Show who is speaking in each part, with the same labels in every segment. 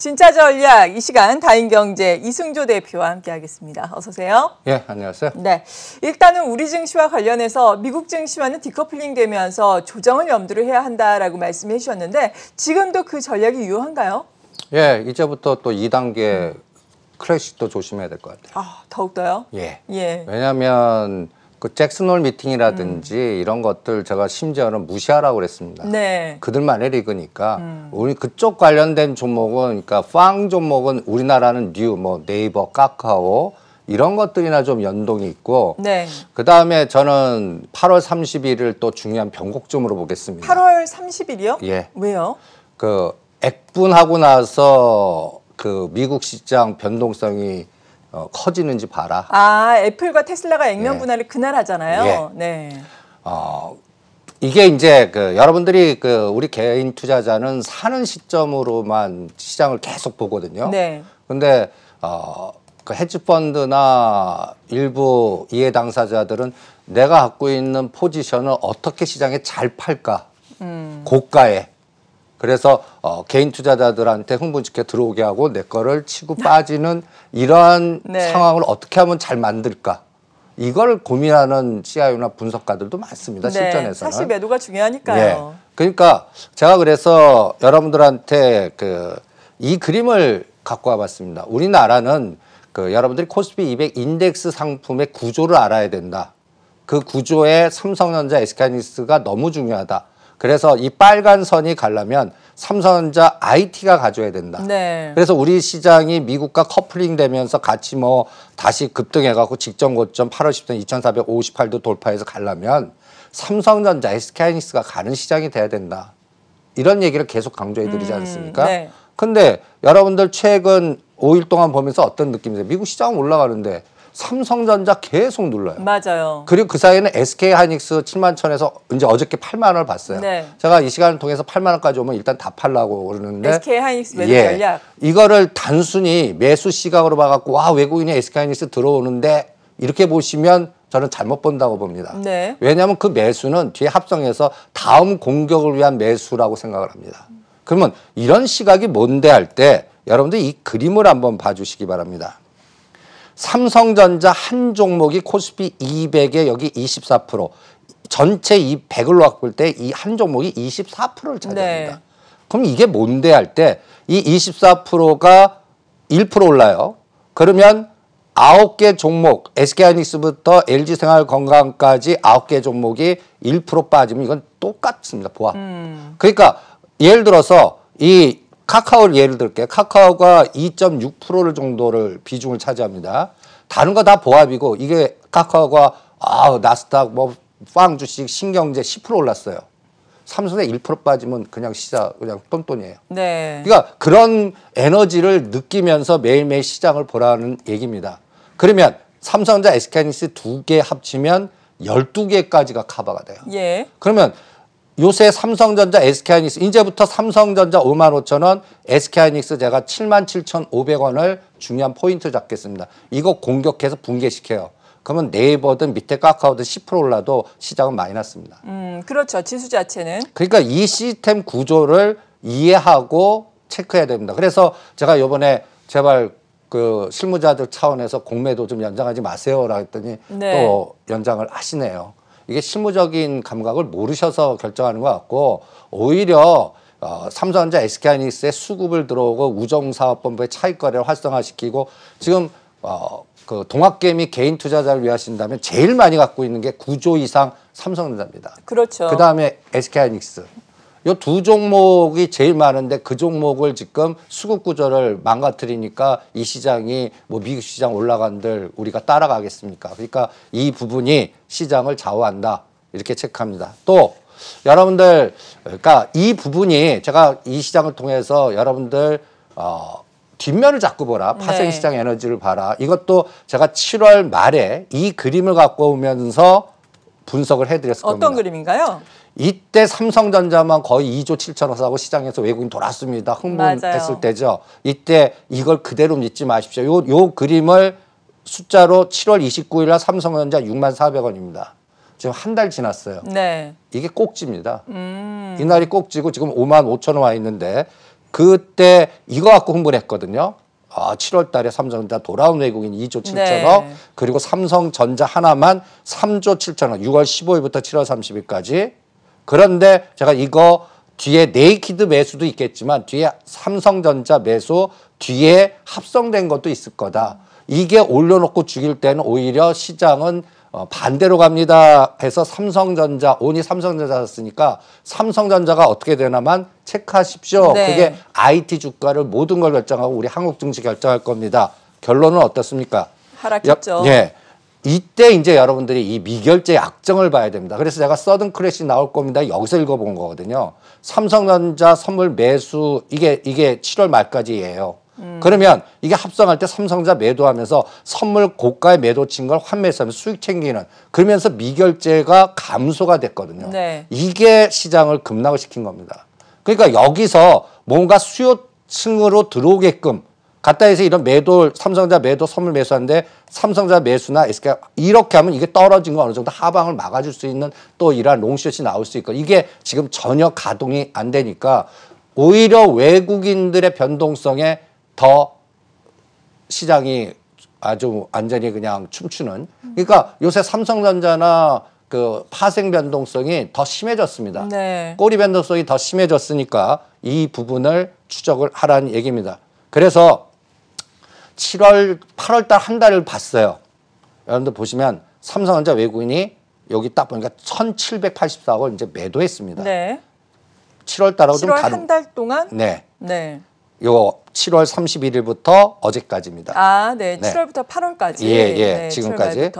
Speaker 1: 진짜 전략 이 시간 다인경제 이승조 대표와 함께하겠습니다. 어서 오세요.
Speaker 2: 예, 안녕하세요.
Speaker 1: 네, 일단은 우리 증시와 관련해서 미국 증시와는 디커플링되면서 조정을 염두를 해야 한다라고 말씀해 주셨는데 지금도 그 전략이 유효한가요?
Speaker 2: 예, 이제부터 또 2단계 음. 크래시도 조심해야 될 것 같아요.
Speaker 1: 아, 더욱더요? 예. 예.
Speaker 2: 왜냐하면 그 잭슨홀 미팅이라든지 음. 이런 것들 제가 심지어는 무시하라고 그랬습니다. 네. 그들만의 리그니까 음. 우리 그쪽 관련된 종목은 그러니까 팡 종목은 우리나라는 뉴 뭐 네이버 카카오 이런 것들이나 좀 연동이 있고 네. 그다음에 저는 8월 30일을 또 중요한 변곡점으로 보겠습니다.
Speaker 1: 8월 30일이요? 예. 왜요?
Speaker 2: 그 액분하고 나서 그 미국 시장 변동성이 어, 커지는지 봐라.
Speaker 1: 아 애플과 테슬라가 액면 예. 분할을 그날 하잖아요. 예. 네.
Speaker 2: 어, 이게 이제 그 여러분들이 그 우리 개인 투자자는 사는 시점으로만 시장을 계속 보거든요. 네. 근데 어, 그 헤지펀드나 일부 이해 당사자들은 내가 갖고 있는 포지션을 어떻게 시장에 잘 팔까? 음. 고가에 그래서 어, 개인 투자자들한테 흥분시켜 들어오게 하고 내 거를 치고 빠지는 이러한 네. 네. 상황을 어떻게 하면 잘 만들까? 이걸 고민하는 CIO나 분석가들도 많습니다. 네. 실전에서는. 사실
Speaker 1: 매도가 중요하니까요. 네.
Speaker 2: 그러니까 제가 그래서 여러분들한테 그 이 그림을 갖고 와봤습니다. 우리나라는 그 여러분들이 코스피 200 인덱스 상품의 구조를 알아야 된다. 그 구조에 삼성전자, SK하이닉스가 너무 중요하다. 그래서 이 빨간 선이 가려면 삼성전자 IT가 가져야 된다. 네. 그래서 우리 시장이 미국과 커플링 되면서 같이 뭐 다시 급등해갖고 직전 고점 8월 10일 2458도 돌파해서 가려면 삼성전자 SK하이닉스가 가는 시장이 돼야 된다. 이런 얘기를 계속 강조해드리지 음, 않습니까? 음, 네. 근데 여러분들 최근 5일 동안 보면서 어떤 느낌이세요? 미국 시장은 올라가는데 삼성전자 계속 눌러요.
Speaker 1: 맞아요.
Speaker 2: 그리고 그 사이에는 SK 하이닉스 7만 천에서 이제 어저께 8만 원을 봤어요. 네. 제가 이 시간을 통해서 8만 원까지 오면 일단 다 팔라고 그러는데 SK 하이닉스 매도 예, 전략. 이거를 단순히 매수 시각으로 봐갖고 와 외국인이 SK 하이닉스 들어오는데 이렇게 보시면 저는 잘못 본다고 봅니다. 네. 왜냐하면 그 매수는 뒤에 합성해서 다음 공격을 위한 매수라고 생각을 합니다. 그러면 이런 시각이 뭔데 할 때 여러분들 이 그림을 한번 봐주시기 바랍니다. 삼성전자 한 종목이 코스피 200에 여기 24% 전체 이 100을 갖고 올때이 한 종목이 24%를 차지합니다. 네. 그럼 이게 뭔데 할 때 이 24%가 1% 올라요. 그러면 9개 종목 SK하이닉스부터 LG생활건강까지 9개 종목이 1% 빠지면 이건 똑같습니다. 보아. 음. 그러니까 예를 들어서 이 카카오를 예를 들게 카카오가 2.6%를 정도를 비중을 차지합니다. 다른 거 다 보합이고 이게 카카오가 아 나스닥 뭐 빵 주식 신경제 10% 올랐어요. 삼성에 1% 빠지면 그냥 시장 그냥 똔똔이에요. 네. 그러니까 그런 에너지를 느끼면서 매일매일 시장을 보라는 얘기입니다. 그러면 삼성자 SK하이닉스 두 개 합치면 12개까지가 커버가 돼요. 예. 그러면 요새 삼성전자, SK하이닉스 이제부터 삼성전자 5만 5천 원, SK하이닉스 제가 7만 7천 5백 원을 중요한 포인트 잡겠습니다. 이거 공격해서 붕괴시켜요. 그러면 네이버든 밑에 카카오든 10% 올라도 시장은 마이너스입니다.
Speaker 1: 음, 그렇죠. 지수 자체는.
Speaker 2: 그러니까 이 시스템 구조를 이해하고 체크해야 됩니다. 그래서 제가 요번에 제발 그 실무자들 차원에서 공매도 좀 연장하지 마세요라 했더니 네. 또 연장을 하시네요. 이게 실무적인 감각을 모르셔서 결정하는 것 같고 오히려 어, 삼성전자 SK하이닉스의 수급을 들어오고 우정사업본부의 차익거래를 활성화시키고 지금 어, 그 동학개 미 개인 투자자를 위하신다면 제일 많이 갖고 있는 게 9조 이상 삼성전자입니다.
Speaker 1: 그렇죠. 그 다음에
Speaker 2: SK하이닉스. 요두 종목이 제일 많은데 그 종목을 지금 수급 구조를 망가뜨리니까 이 시장이 뭐 미국 시장 올라간들 우리가 따라가겠습니까? 그러니까 이 부분이 시장을 좌우한다. 이렇게 체크합니다. 또 여러분들 그러니까 이 부분이 제가 이 시장을 통해서 여러분들 어 뒷면을 자꾸 보라. 파생시장 네. 에너지를 봐라. 이것도 제가 7월 말에 이 그림을 갖고 오면서 분석을 해드렸을 겁니다. 어떤
Speaker 1: 그림인가요?
Speaker 2: 이때 삼성전자만 거의 2조 7천억 사고 시장에서 외국인 돌았습니다. 흥분했을 때죠. 이때 이걸 그대로 믿지 마십시오. 요, 요 그림을 숫자로 7월 29일 날 삼성전자 6만 400원입니다. 지금 한 달 지났어요. 네. 이게 꼭지입니다. 음. 이날이 꼭지고 지금 5만 5천 원 와 있는데 그때 이거 갖고 흥분했거든요. 아, 7월 달에 삼성전자 돌아온 외국인 2조 7천억 네. 그리고 삼성전자 하나만 3조 7천억 6월 15일부터 7월 30일까지 그런데 제가 이거 뒤에 네이키드 매수도 있겠지만 뒤에 삼성전자 매수 뒤에 합성된 것도 있을 거다. 이게 올려놓고 죽일 때는 오히려 시장은 어, 반대로 갑니다 해서 삼성전자 온이 삼성전자샀으니까 삼성전자가 어떻게 되나만 체크하십시오. 네. 그게 IT 주가를 모든 걸 결정하고 우리 한국 증시 결정할 겁니다. 결론은 어떻습니까?
Speaker 1: 하락했죠. 예.
Speaker 2: 이때 이제 여러분들이 이 미결제 약정을 봐야 됩니다. 그래서 제가 서든 크래시 나올 겁니다. 여기서 읽어본 거거든요. 삼성전자 선물 매수 이게 이게 7월 말까지예요. 음. 그러면 이게 합성할 때 삼성자 매도하면서 선물 고가에 매도친 걸 환매해서 수익 챙기는 그러면서 미결제가 감소가 됐거든요. 네. 이게 시장을 급락을 시킨 겁니다. 그러니까 여기서 뭔가 수요층으로 들어오게끔 가다에서 이런 매도 삼성자 매도 선물 매수하는데 삼성자 매수나 SK 이렇게 하면 이게 떨어진 거 어느 정도 하방을 막아줄 수 있는 또 이러한 롱숏이 나올 수 있고 이게 지금 전혀 가동이 안 되니까 오히려 외국인들의 변동성에 더 시장이 아주 완전히 그냥 춤추는 그러니까 요새 삼성전자나 그 파생 변동성이 더 심해졌습니다. 네. 꼬리 변동성이 더 심해졌으니까 이 부분을 추적을 하라는 얘기입니다. 그래서 7월, 8월 달 한 달을 봤어요. 여러분들 보시면 삼성전자 외국인이 여기 딱 보니까 1,784억을 이제 매도했습니다. 네. 7월 달하고 7월 좀 다른.
Speaker 1: 한달 동안. 네. 네.
Speaker 2: 요 7월 31일부터 어제까지입니다. 아, 네. 네. 7월부터 8월까지. 예, 예. 네, 지금까지.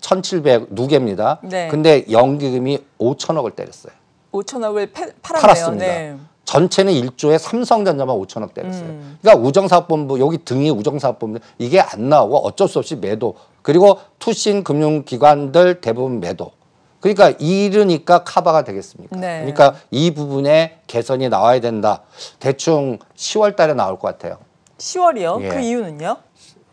Speaker 2: 1,700누개입니다 네. 근데 연기금이 5천억을 때렸어요.
Speaker 1: 5천억을 팔았네요. 팔았습니다. 네.
Speaker 2: 전체는 1조에 삼성전자만 5천억 대였어요. 음. 그러니까 우정사업본부 여기 등이 우정사업본부 이게 안 나오고 어쩔 수 없이 매도 그리고 투신 금융기관들 대부분 매도. 그러니까 이르니까 카바가 되겠습니까? 네. 그러니까 이 부분에 개선이 나와야 된다. 대충 10월 달에 나올 것 같아요.
Speaker 1: 10월이요? 예. 그 이유는요?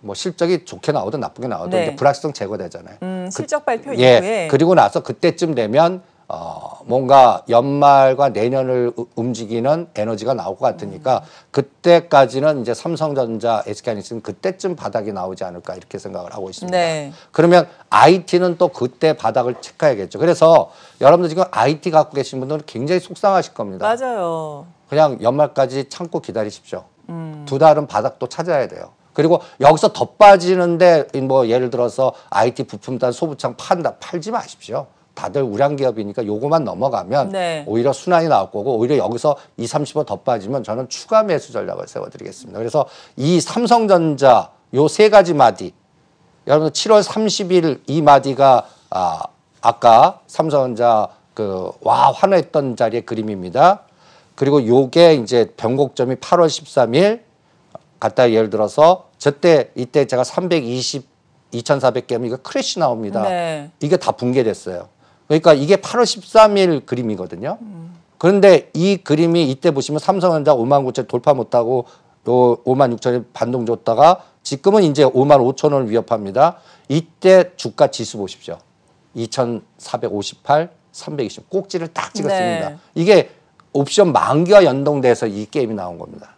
Speaker 2: 뭐 실적이 좋게 나오든 나쁘게 나오든 네. 이제 불확실성 제거되잖아요. 음, 그 실적
Speaker 1: 발표 그, 이후에 예. 그리고
Speaker 2: 나서 그때쯤 되면 어, 뭔가 연말과 내년을 움직이는 에너지가 나올 것 같으니까 음. 그때까지는 이제 삼성전자, SK하이닉스는 그때쯤 바닥이 나오지 않을까 이렇게 생각을 하고 있습니다. 네. 그러면 IT는 또 그때 바닥을 체크해야겠죠. 그래서 여러분들 지금 IT 갖고 계신 분들은 굉장히 속상하실 겁니다.
Speaker 1: 맞아요.
Speaker 2: 그냥 연말까지 참고 기다리십시오. 음. 두 달은 바닥도 찾아야 돼요. 그리고 여기서 더 빠지는데 뭐 예를 들어서 IT 부품단 소부창 판다 팔지 마십시오. 다들 우량 기업이니까 요거만 넘어가면 네. 오히려 순환이 나올 거고 오히려 여기서 이 삼십 원더 빠지면 저는 추가 매수 전략을 세워드리겠습니다. 그래서 이 삼성전자 요 세 가지 마디 여러분 7월 30일 이 마디가 아, 아까 삼성전자 그 와 환호했던 자리의 그림입니다. 그리고 요게 이제 변곡점이 8월 13일 갖다 예를 들어서 저 때 이때 제가 320 2,400개면 이거 크래시 나옵니다. 네. 이게 다 붕괴됐어요. 그러니까 이게 8월 13일 그림이거든요. 그런데 이 그림이 이때 보시면 삼성전자 5만 9천 돌파 못하고 또 5만 6천에 반동 줬다가 지금은 이제 5만 5천 원을 위협합니다. 이때 주가 지수 보십시오. 2,458, 320 꼭지를 딱 찍었습니다. 네. 이게 옵션 만기와 연동돼서 이 게임이 나온 겁니다.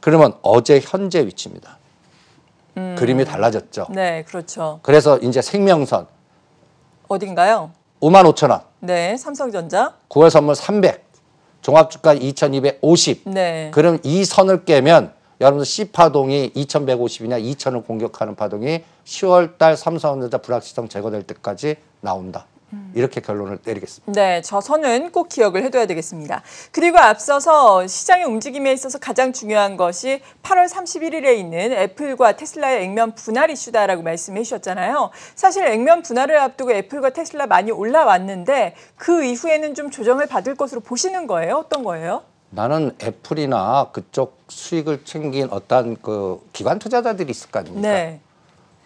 Speaker 2: 그러면 어제 현재 위치입니다. 음. 그림이 달라졌죠.
Speaker 1: 네, 그렇죠.
Speaker 2: 그래서 이제 생명선
Speaker 1: 어딘가요? 5만 5천 원. 네, 삼성전자.
Speaker 2: 9월 선물 300. 종합주가 2,250. 네. 그럼 이 선을 깨면 여러분들 C 파동이 2 1 5 0이냐 2,000을 공격하는 파동이 10월 달 삼성전자 불확실성 제거될 때까지 나온다. 음. 이렇게 결론을 내리겠습니다.
Speaker 1: 네, 저 선은 꼭 기억을 해둬야 되겠습니다. 그리고 앞서서 시장의 움직임에 있어서 가장 중요한 것이 8월 31일에 있는 애플과 테슬라의 액면 분할 이슈다라고 말씀해 주셨잖아요. 사실 액면 분할을 앞두고 애플과 테슬라 많이 올라왔는데 그 이후에는 좀 조정을 받을 것으로 보시는 거예요? 어떤 거예요?
Speaker 2: 나는 애플이나 그쪽 수익을 챙긴 어떤 그 기관 투자자들이 있을 거 아닙니까? 네.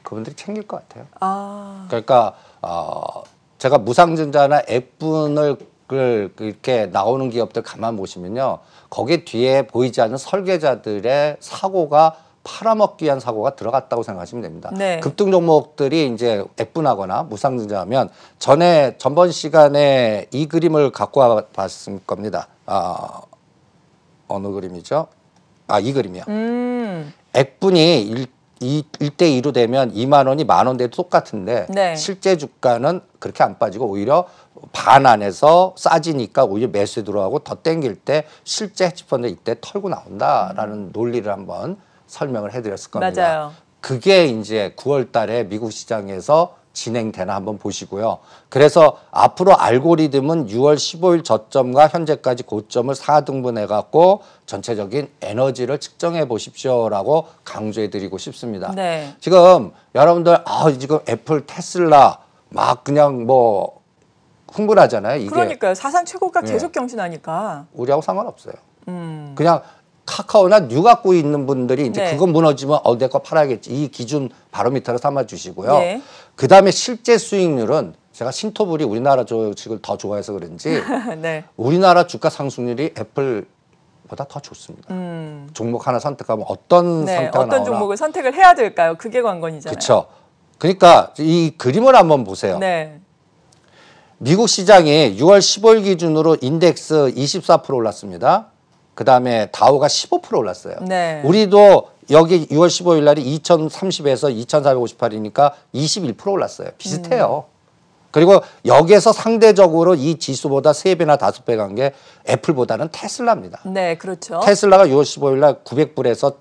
Speaker 2: 그분들이 챙길 것 같아요.
Speaker 1: 아...
Speaker 2: 그러니까 어, 제가 무상증자나 F분을 이렇게 나오는 기업들 가만 보시면요. 거기 뒤에 보이지 않는 설계자들의 사고가 팔아먹기 위한 사고가 들어갔다고 생각하시면 됩니다. 네. 급등 종목들이 이제 애분하거나 무상증자하면 전에 전번 시간에 이 그림을 갖고 와봤을 겁니다. 아, 어느 그림이죠? 아 이 그림이요.
Speaker 1: 음.
Speaker 2: 액분이 1대2로 되면 2만 원이 만 원대도 똑같은데 네. 실제 주가는 그렇게 안 빠지고 오히려 반 안에서 싸지니까 오히려 매수에 들어가고 더 땡길 때 실제 해치펀드 이때 털고 나온다라는 음. 논리를 한번 설명을 해드렸을 겁니다. 맞아요. 그게 이제 9월 달에 미국 시장에서 진행되나 한번 보시고요. 그래서 앞으로 알고리즘은 6월 15일 저점과 현재까지 고점을 4등분해 갖고 전체적인 에너지를 측정해 보십시오라고 강조해 드리고 싶습니다. 네. 지금 여러분들 아 지금 애플 테슬라 막 그냥 뭐 흥분하잖아요. 이게. 그러니까요.
Speaker 1: 사상 최고가 예. 계속 네. 경신하니까.
Speaker 2: 우리하고 상관없어요. 음. 그냥 카카오나 뉴 갖고 있는 분들이 이제 네. 그거 무너지면 어디 거 팔아야겠지 이 기준 바로미터로 삼아 주시고요. 네. 그 다음에 실제 수익률은 제가 신토불이 우리나라 주식을 더 좋아해서 그런지 네. 우리나라 주가 상승률이 애플 보다 더 좋습니다. 음. 종목 하나 선택하면 어떤 네, 상태가 어떤 나오나. 종목을
Speaker 1: 선택을 해야 될까요? 그게 관건이잖아요. 그렇죠.
Speaker 2: 그러니까 이 그림을 한번 보세요. 네. 미국 시장이 6월 15일 기준으로 인덱스 24% 올랐습니다. 그 다음에 다우가 15% 올랐어요. 네. 우리도 여기 6월 15일 날이 2030에서 2458이니까 21% 올랐어요. 비슷해요. 음. 그리고 여기에서 상대적으로 이 지수보다 세배나 다섯 배간게 애플보다는 테슬라입니다.
Speaker 1: 네, 그렇죠. 테슬라가
Speaker 2: 6월 15일 날 900불에서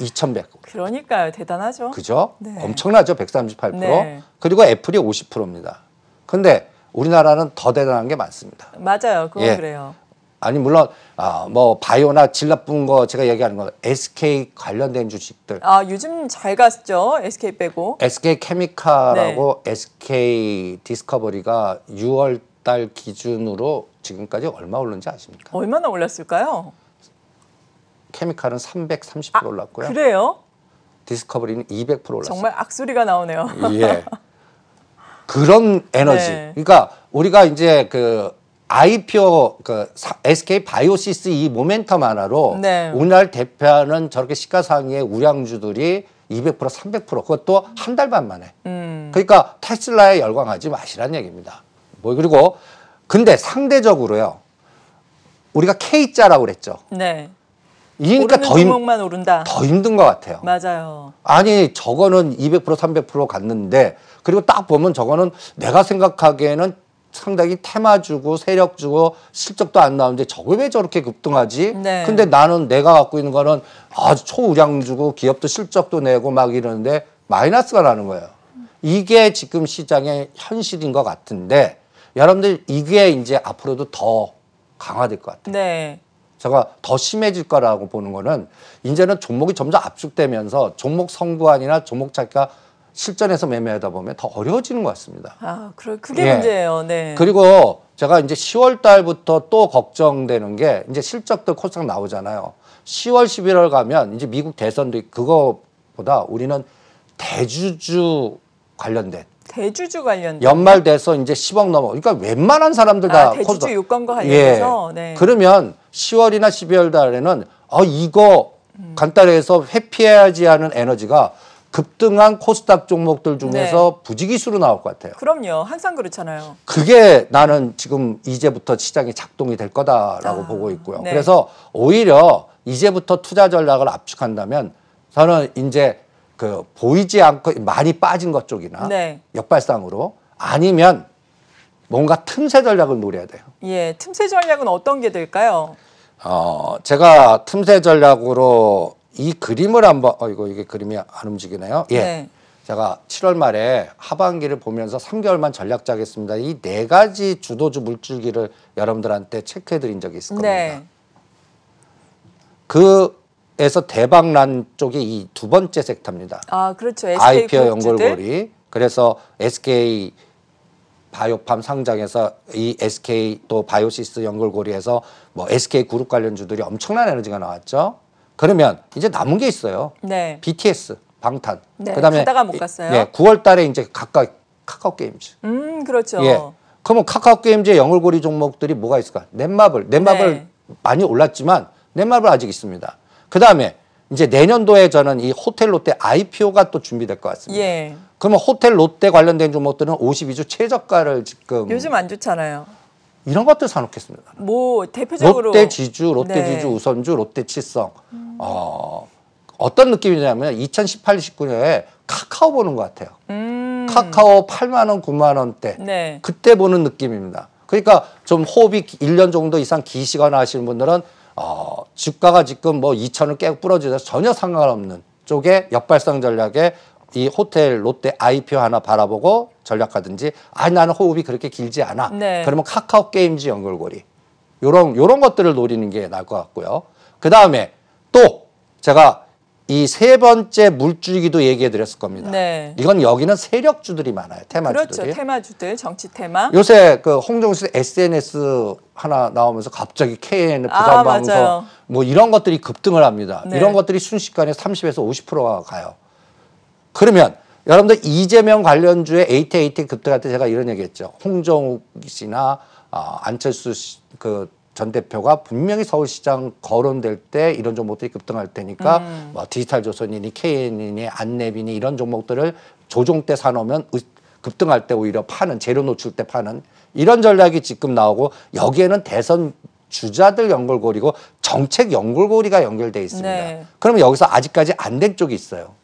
Speaker 2: 2100. 아,
Speaker 1: 그러니까요. 대단하죠.
Speaker 2: 그죠? 네. 엄청나죠. 138%. 네. 그리고 애플이 50%입니다. 근데 우리나라는 더 대단한 게 많습니다.
Speaker 1: 맞아요. 그건 예. 그래요.
Speaker 2: 아니 물론 아, 뭐 바이오나 질 나쁜 거 제가 얘기하는 건 SK 관련된 주식들.
Speaker 1: 아 요즘 잘 갔죠 SK 빼고.
Speaker 2: SK 케미칼하고 네. SK 디스커버리가 6월 달 기준으로 지금까지 얼마 오른지 아십니까? 얼마나 올랐을까요? 케미칼은 330% 아, 올랐고요. 그래요? 디스커버리는 200% 올랐어요.
Speaker 1: 정말 악소리가 나오네요. 예.
Speaker 2: 그런 에너지. 네. 그러니까 우리가 이제 그 아이피오 그 SK 바이오시스 이 모멘텀 하나로 네. 오늘 대표하는 저렇게 시가상의 우량주들이 200% 300% 그것도 한 달 반 만에. 음. 그러니까 테슬라에 열광하지 마시란 얘기입니다. 뭐 그리고 근데 상대적으로요. 우리가 K자라고 그랬죠. 네. 이니까 더, 힘, 더 힘든 것 같아요.
Speaker 1: 맞아요.
Speaker 2: 아니 저거는 200% 300% 갔는데 그리고 딱 보면 저거는 내가 생각하기에는 상당히 테마 주고 세력 주고 실적도 안 나오는데 저걸 왜 저렇게 급등하지? 네. 근데 나는 내가 갖고 있는 거는 아주 초우량 주고 기업도 실적도 내고 막 이러는데 마이너스가 나는 거예요. 이게 지금 시장의 현실인 것 같은데 여러분들 이게 이제 앞으로도 더 강화될 것 같아요. 네. 제가 더 심해질 거라고 보는 거는 이제는 종목이 점점 압축되면서 종목 선구안이나 종목 찾기가 실전에서 매매하다 보면 더 어려워지는 것 같습니다.
Speaker 1: 아, 그래, 그게 예. 문제예요. 네.
Speaker 2: 그리고 제가 이제 10월 달부터 또 걱정되는 게 이제 실적들 코스닥 나오잖아요. 10월, 11월 가면 이제 미국 대선도 그거보다 우리는 대주주 관련된
Speaker 1: 대주주 관련 연말
Speaker 2: 돼서 이제 10억 넘어. 그러니까 웬만한 사람들 다 아, 대주주
Speaker 1: 유권과 관련해서. 예. 네.
Speaker 2: 그러면 10월이나 12월 달에는 어 이거 음. 간단해서 회피해야지 하는 에너지가 급등한 코스닥 종목들 네. 중에서 네. 부지기수로 나올 것 같아요.
Speaker 1: 그럼요. 항상 그렇잖아요.
Speaker 2: 그게 나는 지금 이제부터 시장이 작동이 될 거다라고 아, 보고 있고요. 네. 그래서 오히려 이제부터 투자 전략을 압축한다면 저는 이제 그 보이지 않고 많이 빠진 것 쪽이나 네. 역발상으로 아니면 뭔가 틈새 전략을 노려야 돼요.
Speaker 1: 예, 틈새 전략은 어떤 게 될까요?
Speaker 2: 어, 제가 틈새 전략으로 이 그림을 한번 어 이거 이게 그림이 안 움직이네요. 예. 네. 제가 7월 말에 하반기를 보면서 3개월만 전략 짜겠습니다. 이 네 가지 주도주 물줄기를 여러분들한테 체크해 드린 적이 있을 겁니다. 네. 그에서 대박 난 쪽이 이 두 번째 섹터입니다.
Speaker 1: 아, 그렇죠. IPO 연골고리.
Speaker 2: 그래서 SK 바이오팜 상장에서 이 SK 또 바이오시스 연골고리에서 뭐 SK 그룹 관련 주들이 엄청난 에너지가 나왔죠. 그러면 이제 남은 게 있어요. 네. BTS 방탄. 네, 그다음에 가다가 못 갔어요. 예, 9월 달에 이제 각각 카카오 게임즈.
Speaker 1: 음, 그렇죠. 예.
Speaker 2: 그러면 카카오 게임즈의 영월고리 종목들이 뭐가 있을까? 넷마블. 넷마블 네. 많이 올랐지만 넷마블 아직 있습니다. 그다음에 이제 내년도에 저는 이 호텔 롯데 IPO가 또 준비될 것 같습니다. 예. 그러면 호텔 롯데 관련된 종목들은 52주 최저가를 지금 요즘
Speaker 1: 안 좋잖아요.
Speaker 2: 이런 것들 사놓겠습니다. 뭐 대표적으로 롯데 지주, 롯데 네. 지주 우선주, 롯데 칠성. 음. 어, 어떤 느낌이냐면 2018, 19년에 카카오 보는 것 같아요. 음. 카카오 8만 원, 9만 원대 네. 그때 보는 느낌입니다. 그러니까 좀 호흡이 1년 정도 이상 기시거나 하시는 분들은 어, 주가가 지금 뭐 2천을 깨고 부러지서 전혀 상관없는 쪽에 역발상 전략에 이 호텔 롯데 IPO 하나 바라보고 전략하든지 아니 나는 호흡이 그렇게 길지 않아. 네. 그러면 카카오 게임즈 연결고리 요런 요런 것들을 노리는 게 나을 것 같고요. 그 다음에 또 제가 이 세 번째 물줄기도 얘기해 드렸을 겁니다. 네. 이건 여기는 세력주들이 많아요. 테마주들이. 그렇죠.
Speaker 1: 테마주들, 정치 테마. 요새
Speaker 2: 그 홍정수 SNS 하나 나오면서 갑자기 KN 부산 방송 아, 뭐 이런 것들이 급등을 합니다. 네. 이런 것들이 순식간에 30에서 50%가 가요. 그러면 여러분들 이재명 관련주의 에이티 에 급등할 때 제가 이런 얘기했죠. 홍정욱 씨나 어, 안철수 씨, 그전 대표가 분명히 서울시장 거론될 때 이런 종목들이 급등할 테니까 음. 뭐 디지털 조선이니 KN이니 안내비니 이런 종목들을 조종 때 사놓으면 급등할 때 오히려 파는 재료 노출 때 파는 이런 전략이 지금 나오고 여기에는 대선 주자들 연결고리고 정책 연결고리가 연결돼 있습니다. 네. 그러면 여기서 아직까지 안 된 쪽이 있어요.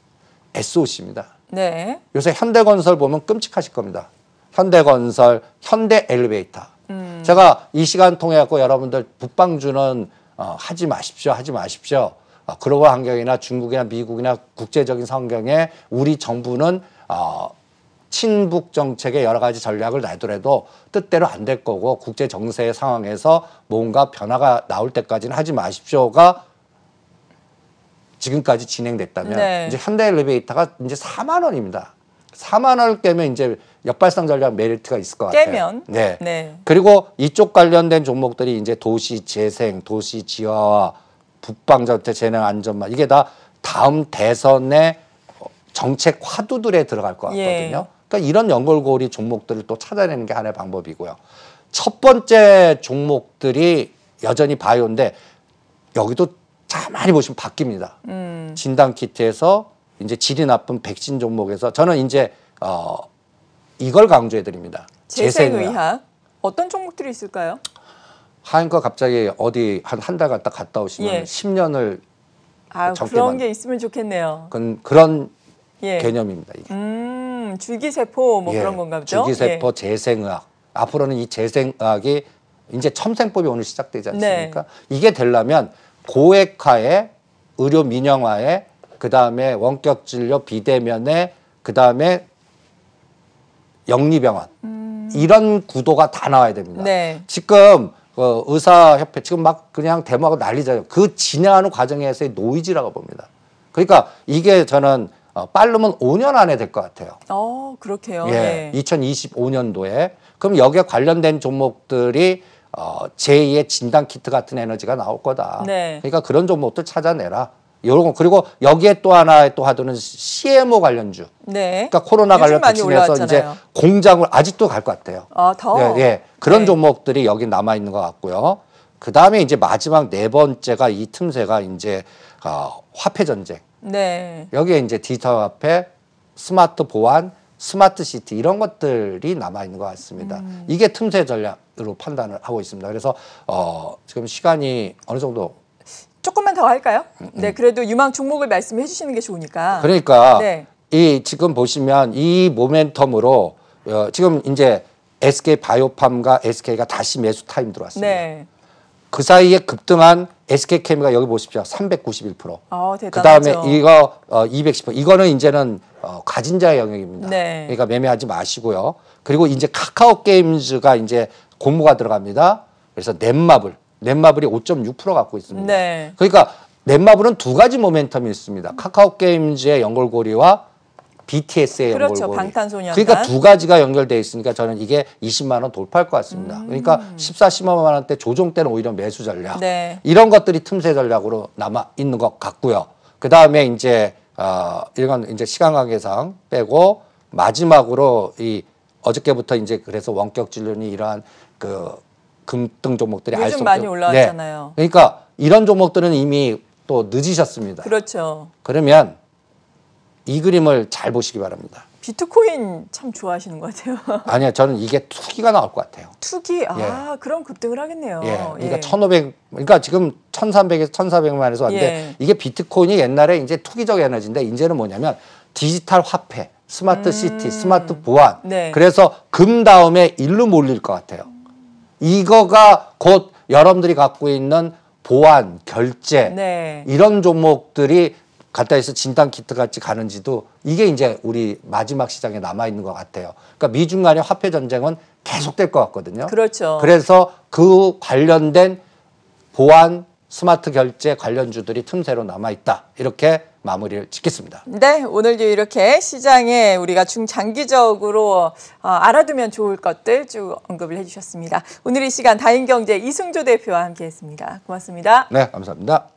Speaker 2: SOC입니다. 네. 요새 현대건설 보면 끔찍하실 겁니다. 현대건설, 현대엘리베이터. 제가 이 시간 통해 갖고 여러분들 북방주는 어, 하지 마십시오, 하지 마십시오. 어, 글로벌 환경이나 중국이나 미국이나 국제적인 환경에 우리 정부는 어, 친북 정책의 여러 가지 전략을 내더라도 뜻대로 안 될 거고 국제 정세의 상황에서 뭔가 변화가 나올 때까지는 하지 마십시오가 지금까지 진행됐다면 네. 이제 현대 엘리베이터가 이제 4만 원입니다. 4만 원을 깨면 이제 역발상 전략 메리트가 있을 것 같아요. 깨면. 네. 네. 그리고 이쪽 관련된 종목들이 이제 도시 재생, 도시 지화화, 북방전태 재능 안전망 이게 다 다음 대선의 정책 화두들에 들어갈 것 예. 같거든요. 예. 그러니까 이런 연결고리 종목들을 또 찾아내는 게 하나의 방법이고요. 첫 번째 종목들이 여전히 바이오인데 여기도 참 많이 보시면 바뀝니다. 음. 진단 키트에서 이제 질이 나쁜 백신 종목에서 저는 이제 어 이걸 강조해 드립니다. 재생의학
Speaker 1: 어떤 종목들이 있을까요?
Speaker 2: 한과 갑자기 어디 한 한 달 갔다 갔다 오시면 예. 10년을
Speaker 1: 아, 그런 게 있으면 좋겠네요.
Speaker 2: 그건 그런 예. 개념입니다. 이게.
Speaker 1: 음, 줄기세포 뭐 예. 그런 건가 보죠. 줄기세포 예.
Speaker 2: 재생의학. 앞으로는 이 재생의학이 이제 첨생법이 오늘 시작되지 네. 않습니까? 네. 이게 되려면 고액화의 의료 민영화에 그 다음에 원격 진료 비대면에 그 다음에 영리병원 음. 이런 구도가 다 나와야 됩니다. 네. 지금 어, 의사협회 지금 막 그냥 대모하고 난리잖아요. 그 진행하는 과정에서의 노이즈라고 봅니다. 그러니까 이게 저는 어, 빠르면 5년 안에 될 것 같아요.
Speaker 1: 어, 그렇게요. 예, 네.
Speaker 2: 2025년도에 그럼 여기에 관련된 종목들이 어, 제2의 진단 키트 같은 에너지가 나올 거다. 네. 그러니까 그런 종목들 찾아내라. 요런 그리고 여기에 또 하나의 또 하도는 CMO 관련주. 네. 그러니까 코로나 관련 부침에서 이제 공장을 아직도 갈 것 같아요.
Speaker 1: 아, 더. 예,
Speaker 2: 예. 그런 네. 종목들이 여기 남아 있는 것 같고요. 그 다음에 이제 마지막 네 번째가 이 틈새가 이제 어, 화폐 전쟁.
Speaker 1: 네.
Speaker 2: 여기에 이제 디지털 화폐, 스마트 보안, 스마트 시티 이런 것들이 남아 있는 것 같습니다. 음. 이게 틈새 전략으로 판단을 하고 있습니다. 그래서 어, 지금 시간이 어느 정도
Speaker 1: 조금만 더 할까요? 음, 음. 네, 그래도 유망 종목을 말씀해 주시는 게 좋으니까. 그러니까 네.
Speaker 2: 이 지금 보시면 이 모멘텀으로 어, 지금 이제 SK 바이오팜과 SK가 다시 매수 타임 들어왔습니다. 네. 그 사이에 급등한 SK 케미가 여기 보십시오. 391%.
Speaker 1: 아, 그다음에
Speaker 2: 이거 어, 210%. 이거는 이제는 어, 가진 자의 영역입니다. 네. 그러니까 매매하지 마시고요. 그리고 이제 카카오 게임즈가 이제 공모가 들어갑니다. 그래서 넷마블 넷마블이 5.6% 갖고 있습니다. 네. 그러니까 넷마블은 두 가지 모멘텀이 있습니다. 카카오 게임즈의 연결고리와 BTS의 그렇죠. 연결고리.
Speaker 1: 방탄소년단. 그러니까 두
Speaker 2: 가지가 연결돼 있으니까 저는 이게 20만 원 돌파할 것 같습니다. 음. 그러니까 14, 15만 원대 조정 때는 오히려 매수 전략. 네. 이런 것들이 틈새 전략으로 남아 있는 것 같고요. 그 다음에 이제 어, 일간 이제 시간 관계상 빼고 마지막으로 이 어저께부터 이제 그래서 원격 진료니 이러한 그 금등 종목들이 요즘 알수 많이 올라왔잖아요. 네. 그러니까 이런 종목들은 이미 또 늦으셨습니다.
Speaker 1: 그렇죠.
Speaker 2: 그러면 이 그림을 잘 보시기 바랍니다.
Speaker 1: 비트코인 참 좋아하시는 것 같아요. 아니요,
Speaker 2: 저는 이게 투기가 나올 것 같아요.
Speaker 1: 투기? 아, 예. 그럼 급등을 하겠네요. 예. 그러니까 예.
Speaker 2: 1,500, 그러니까 지금 1,300에서 1,400만에서 왔는데 예. 이게 비트코인이 옛날에 이제 투기적 에너지인데 이제는 뭐냐면 디지털 화폐, 스마트 음... 시티, 스마트 보안. 네. 그래서 금 다음에 일로 몰릴 것 같아요. 이거가 곧 여러분들이 갖고 있는 보안, 결제 네. 이런 종목들이 갖다 해서 진단 키트 같이 가는지도 이게 이제 우리 마지막 시장에 남아 있는 것 같아요. 그러니까 미중 간의 화폐 전쟁은 계속될 것 같거든요. 그렇죠. 그래서 그 관련된 보안 스마트 결제 관련주들이 틈새로 남아 있다. 이렇게 마무리를 짓겠습니다.
Speaker 1: 네, 오늘도 이렇게 시장에 우리가 중장기적으로 어, 알아두면 좋을 것들 쭉 언급을 해주셨습니다. 오늘 이 시간 다인경제 이승조 대표와 함께했습니다. 고맙습니다.
Speaker 2: 네, 감사합니다.